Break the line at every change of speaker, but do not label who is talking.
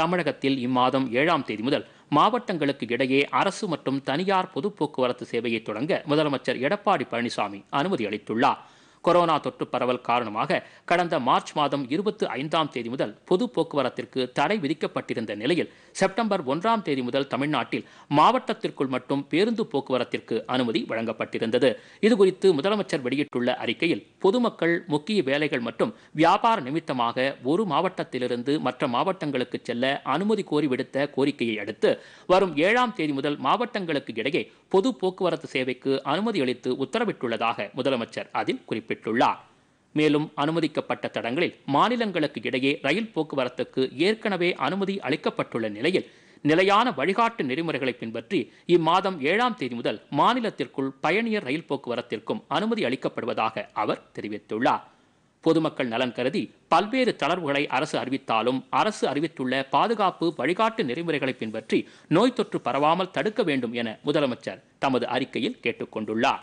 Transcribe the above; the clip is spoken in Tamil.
தமிழகத்தில் இம்மாதம் ஏழாம் தேதி முதல் மாவட்டங்களுக்கு இடையே அரசு மற்றும் தனியார் பொது போக்குவரத்து சேவையை தொடங்க முதலமைச்சர் எடப்பாடி பழனிசாமி அனுமதி அளித்துள்ளார் கொரோனா தொற்று பரவல் காரணமாக கடந்த மார்ச் மாதம் இருபத்தி ஐந்தாம் தேதி முதல் பொது போக்குவரத்திற்கு தடை விதிக்கப்பட்டிருந்த நிலையில் செப்டம்பர் ஒன்றாம் தேதி முதல் தமிழ்நாட்டில் மாவட்டத்திற்குள் மட்டும் பேருந்து போக்குவரத்திற்கு அனுமதி வழங்கப்பட்டிருந்தது இதுகுறித்து முதலமைச்சர் வெளியிட்டுள்ள அறிக்கையில் பொதுமக்கள் முக்கிய வேலைகள் மற்றும் வியாபார நிமித்தமாக ஒரு மாவட்டத்திலிருந்து மற்ற மாவட்டங்களுக்கு செல்ல அனுமதி கோரி விடுத்த கோரிக்கையை அடுத்து வரும் ஏழாம் தேதி முதல் மாவட்டங்களுக்கு இடையே பொது போக்குவரத்து சேவைக்கு அனுமதி அளித்து உத்தரவிட்டுள்ளதாக முதலமைச்சர் அதில் குறிப்பிட்டார் குறிப்பிட்டுள்ளார் மேலும் அனுமதிக்கப்பட்ட தடங்களில் மாநிலங்களுக்கு இடையே ரயில் போக்குவரத்துக்கு ஏற்கனவே அனுமதி அளிக்கப்பட்டுள்ள நிலையில் நிலையான வழிகாட்டு நெறிமுறைகளை பின்பற்றி இம்மாதம் ஏழாம் தேதி முதல் மாநிலத்திற்குள் பயணியர் ரயில் போக்குவரத்திற்கும் அனுமதி அளிக்கப்படுவதாக அவர் தெரிவித்துள்ளார் பொதுமக்கள் நலன் கருதி பல்வேறு தளர்வுகளை அரசு அறிவித்தாலும் அரசு அறிவித்துள்ள பாதுகாப்பு வழிகாட்டு நெறிமுறைகளை பின்பற்றி நோய் தொற்று பரவாமல் தடுக்க வேண்டும் என முதலமைச்சர் தமது அறிக்கையில் கேட்டுக்கொண்டுள்ளார்